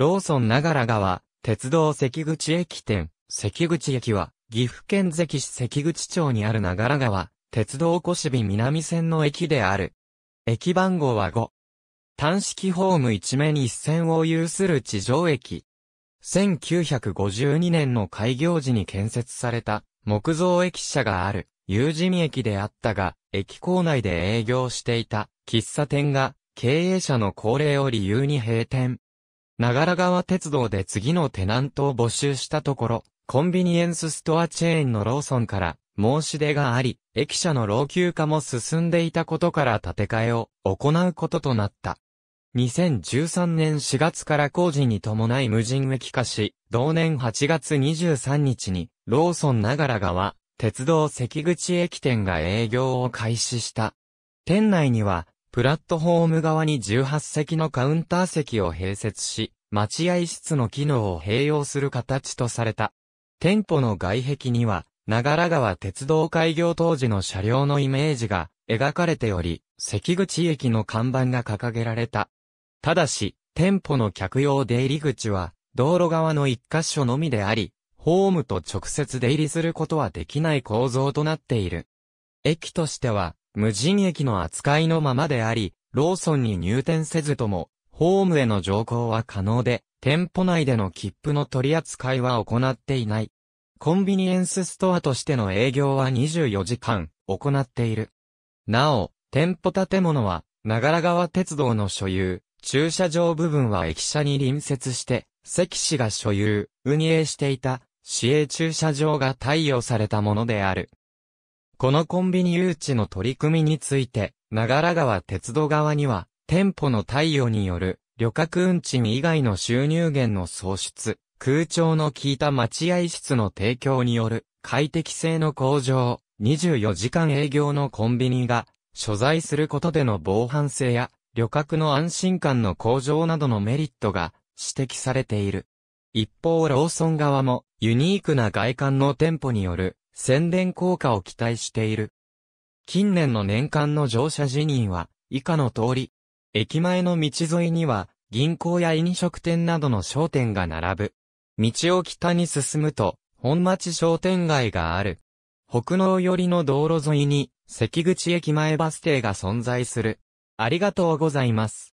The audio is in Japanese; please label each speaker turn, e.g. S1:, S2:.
S1: ローソン長良川、鉄道関口駅店。関口駅は、岐阜県関市関口町にある長良川、鉄道越火南線の駅である。駅番号は5。単式ホーム一面一線を有する地上駅。1952年の開業時に建設された木造駅舎がある有人駅であったが、駅構内で営業していた喫茶店が経営者の高齢を理由に閉店。長良川鉄道で次のテナントを募集したところ、コンビニエンスストアチェーンのローソンから申し出があり、駅舎の老朽化も進んでいたことから建て替えを行うこととなった。2013年4月から工事に伴い無人駅化し、同年8月23日に、ローソン長良川、鉄道関口駅店が営業を開始した。店内には、プラットフォーム側に18席のカウンター席を併設し、待合室の機能を併用する形とされた。店舗の外壁には、長良川鉄道開業当時の車両のイメージが描かれており、関口駅の看板が掲げられた。ただし、店舗の客用出入り口は、道路側の一箇所のみであり、ホームと直接出入りすることはできない構造となっている。駅としては、無人駅の扱いのままであり、ローソンに入店せずとも、ホームへの乗降は可能で、店舗内での切符の取り扱いは行っていない。コンビニエンスストアとしての営業は24時間行っている。なお、店舗建物は、長良川鉄道の所有、駐車場部分は駅舎に隣接して、関市が所有、運営していた、市営駐車場が貸与されたものである。このコンビニ誘致の取り組みについて、長良川鉄道側には、店舗の太陽による、旅客運賃以外の収入源の創出、空調の効いた待合室の提供による、快適性の向上、24時間営業のコンビニが、所在することでの防犯性や、旅客の安心感の向上などのメリットが指摘されている。一方ローソン側もユニークな外観の店舗による宣伝効果を期待している。近年の年間の乗車辞任は、以下の通り。駅前の道沿いには、銀行や飲食店などの商店が並ぶ。道を北に進むと、本町商店街がある。北濃寄りの道路沿いに、関口駅前バス停が存在する。ありがとうございます。